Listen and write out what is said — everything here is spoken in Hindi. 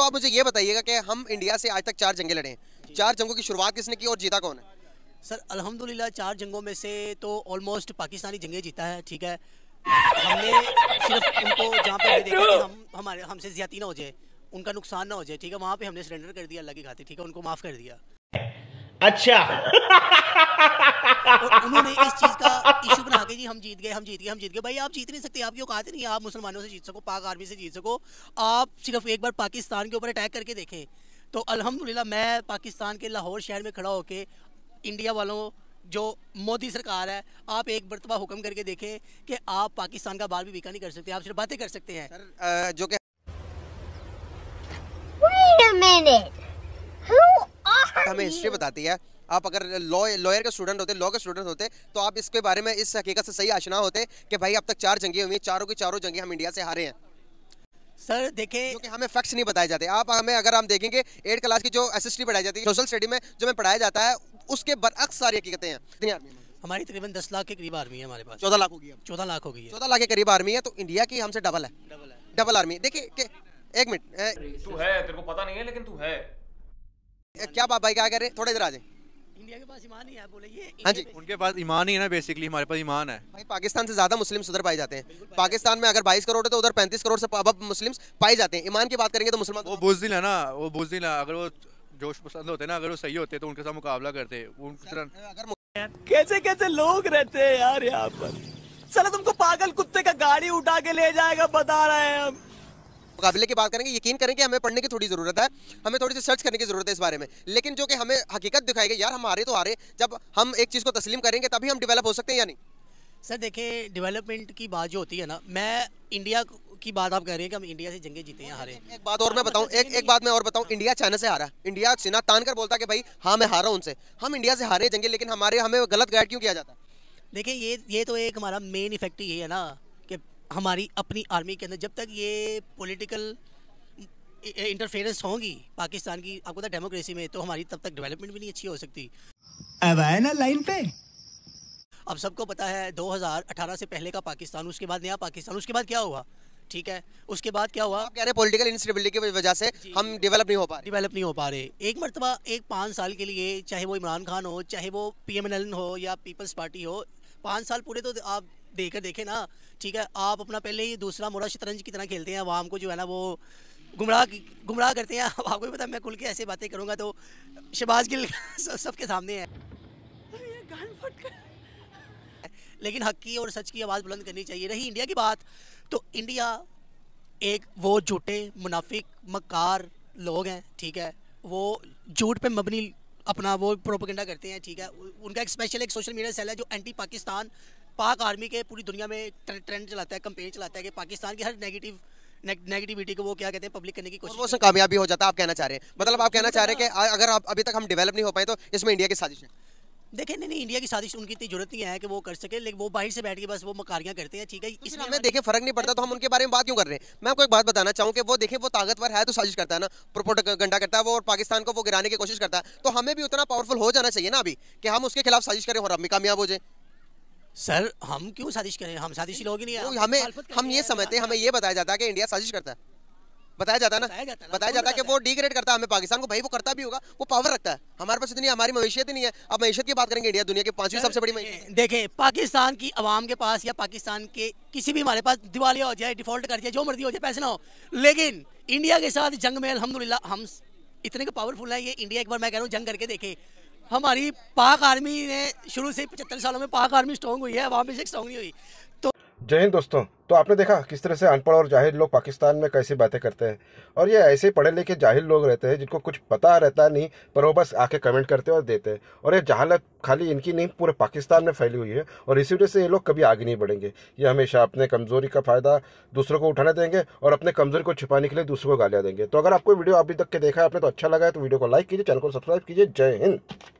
तो आप मुझे ये बताइएगा कि हम इंडिया से आज तक चार जंगे लड़े हैं चार जंगों की शुरुआत किसने की और जीता कौन है सर अल्हम्दुलिल्लाह चार जंगों में से तो ऑलमोस्ट पाकिस्तानी जंगे जीता है ठीक है हमने सिर्फ उनको जहाँ पे देखा कि हम हमारे हमसे ज्यादा ना हो जाए उनका नुकसान ना हो जाए ठीक है वहाँ पे हमने सरेंडर कर दिया अल्लाह की खातिर ठीक है उनको माफ़ कर दिया अच्छा उन्होंने इस चीज का इशू बना के जी हम जीत गए हम जीत गए हम जीत गए भाई आप जीत नहीं सकते आपकी औकात नहीं आप मुसलमानों से जीत सको पाक आर्मी से जीत सको आप सिर्फ एक बार पाकिस्तान के ऊपर अटैक करके देखें तो अल्हम्दुलिल्लाह मैं पाकिस्तान के लाहौर शहर में खड़ा होकर इंडिया वालों जो मोदी सरकार है आप एक मरतबा हुक्म करके देखें कि आप पाकिस्तान का बाल भी बिका नहीं कर सकते आप सिर्फ बातें कर सकते हैं सर, जो कि हमें हिस्ट्री बताती है आप अगर लॉ लॉयर के स्टूडेंट होते लॉ के स्टूडेंट होते तो आप इसके बारे में इस हकीकत से सही आशना होते कि भाई अब तक चार जंगें हुई हैं चारों की चारों जंगें हम इंडिया से हारे हैं सर देखें क्योंकि हमें फैक्ट्स नहीं बताए जाते आप हमें अगर हम देखेंगे एट क्लास की जो एस पढ़ाई जाती है सोशल स्टडी में जो हमें पढ़ाया जाता है उसके बरअक्स सारी हकीकतें हैं हमारी तकरीबन दस लाख के करीब आर्मी है हमारे पास चौदह लाख होगी चौदह लाख होगी चौदह लाख के करीब आर्मी है तो इंडिया की हमसे डबल है डबल आर्मी देखिए एक मिनट तू है तेरे को पता नहीं है लेकिन तू है क्या बाबा भाई क्या कर रहे थोड़ा इधर आ जाए इंडिया के पास ईमान ही है बोले ये हाँ जी उनके पास ईमान ही है ना बेसिकली हमारे पास ईमान है भाई पाकिस्तान से ज्यादा मुस्लिम उधर पाए जाते हैं पाकिस्तान में अगर 22 करोड़ है तो उधर 35 करोड़ से अब मुस्लिम पाए जाते हैं ईमान की बात करेंगे तो मुसलमान वो बुजदिल है ना वो बुजदिल है अगर वो जोश पसंद होते ना अगर वो सही होते तो उनके साथ मुकाबला करते कैसे कैसे लोग रहते हैं यार यहाँ पर चलो तुमको पागल कुत्ते का गाड़ी उठा के ले जाएगा बता रहे हैं हम मुकाबले की बात करेंगे यकीन करेंगे हमें पढ़ने की थोड़ी ज़रूरत है हमें थोड़ी सी सर्च करने की ज़रूरत है इस बारे में लेकिन जो कि हमें हकीकत दिखाएगी यार हम हारे तो हारे जब हम एक चीज़ को तस्लीम करेंगे तभी हम डिवेलप हो सकते हैं या नहीं सर देखिए डेवलपमेंट की बात जो होती है ना मैं इंडिया की बात आप कह रहे हैं कि हम इंडिया से जंगे जीते हैं हारे एक बात और मैं हाँ, मतलब बताऊं एक एक बात मैं और बताऊं इंडिया हाँ। चाइना से हारा इंडिया सिना तान कर बोलता कि भाई हाँ मैं हारा उनसे हम इंडिया से हारे जंगे लेकिन हमारे हमें गलत गाइड क्यों किया जाता है देखिए ये ये तो एक हमारा मेन इफेक्ट ही है ना हमारी अपनी आर्मी के अंदर जब तक ये पॉलिटिकल इंटरफेरेंस होंगी पाकिस्तान की आपको पता डेमोक्रेसी में तो हमारी तब तक डेवलपमेंट भी नहीं अच्छी हो सकती अब आए ना लाइन पे अब सबको पता है 2018 से पहले का पाकिस्तान उसके बाद नया पाकिस्तान उसके बाद क्या हुआ ठीक है उसके बाद क्या हुआ कह रहे पॉलिटिकल इंस्टेबिलिटी की वजह से हम डेवलप नहीं हो पा रहे डेवलप नहीं हो पा रहे एक मरतबा एक पाँच साल के लिए चाहे वो इमरान खान हो चाहे वो पी हो या पीपल्स पार्टी हो पाँच साल पूरे तो आप देकर देखें ना ठीक है आप अपना पहले ही दूसरा मोड़ा शतरंज की तरह खेलते हैं आवाम को जो है ना वो गुमराह गुमराह करते हैं अब आपको भी पता मैं खुल के ऐसे बातें करूँगा तो शहबाज गिल सबके सामने है लेकिन हक की और सच की आवाज़ बुलंद करनी चाहिए रही इंडिया की बात तो इंडिया एक वो झूठे मुनाफिक मकार लोग हैं ठीक है वो झूठ पे मबनी अपना वो प्रोपोगेंडा करते हैं ठीक है उनका एक स्पेशल एक सोशल मीडिया सेल है जो एंटी पाकिस्तान पाक आर्मी के पूरी दुनिया में ट्रेंड चलाता है कंपेन चलाता है कि पाकिस्तान की हर नेगेटिव नेगेटिविटी को वो क्या कहते हैं पब्लिक करने की कोशिश उसमें कामयाबी हो जाता है आप कहना चाह रहे हैं मतलब आप कहना चाह रहे हैं कि हाँ। अगर आप अभी तक हम डेवलप नहीं हो पाए तो इसमें इंडिया की साजिश है देखें नहीं नहीं इंडिया की साजिश उनकी इतनी जरूरत नहीं है कि वो कर सके लेकिन वो बाहर से बैठ के बस वो मकारियाँ करते हैं ठीक है तो इसमें हमें देखें फर्क नहीं पड़ता तो हम उनके बारे में बात क्यों कर रहे हैं मैं आपको एक बात बताना चाहूँ कि वो देखें वो ताकतवर है तो साजिश करता है ना प्रोपोट गंडा करता है वो और पाकिस्तान को वो गिराने की कोशिश करता है तो हमें भी उतना पावरफुल हो जाना चाहिए ना अभी कि हम उसके खिलाफ साजिश करें और हम भी कामयाब हो जाए सर हम क्यों साजिश करें हम साजिशी लोग ही नहीं है हमें हम ये समझते हैं हमें ये बताया जाता है कि इंडिया साजिश करता है बताया जाता है ना बताया जाता, बताया जाता है कि वो डिग्रेड करता है हमें पाकिस्तान को भाई वो करता भी होगा वो पावर रखता है हमारे पास इतनी हमारी मवेशियत ही नहीं है अब मवेशियत की बात करेंगे इंडिया दुनिया के पांचवी सबसे बड़ी देखें पाकिस्तान की आवाम के पास या पाकिस्तान के किसी भी हमारे पास दिवालिया हो जाए डिफॉल्ट कर जाए जो मर्जी हो जाए पैसे ना हो लेकिन इंडिया के साथ जंग में अलहमदुल्ला हम इतने के पावरफुल है ये इंडिया एक बार मैं कह रहा हूँ जंग करके देखे हमारी पाक आर्मी ने शुरू से पचहत्तर सालों में पाक आर्मी स्ट्रॉन्ग हुई है वहाँ पे स्ट्रॉन्ग नहीं हुई तो जय हिंद दोस्तों तो आपने देखा किस तरह से अनपढ़ और जाहिर लोग पाकिस्तान में कैसे बातें करते हैं और ये ऐसे पढ़े लिखे जाहिर लोग रहते हैं जिनको कुछ पता रहता नहीं पर वो बस आके कमेंट करते और देते हैं और ये जहालत खाली इनकी नहीं पूरे पाकिस्तान में फैली हुई है और इसी वजह से ये लोग कभी आगे नहीं बढ़ेंगे ये हमेशा अपने कमज़ोरी का फ़ायदा दूसरों को उठाने देंगे और अपने कमज़ोरी को छिपाने के लिए दूसरों को गालियाँ देंगे तो अगर आपको वीडियो अभी तक के देखा है आपने तो अच्छा लगा है तो वीडियो को लाइक कीजिए चैनल को सब्सक्राइब कीजिए जय हिंद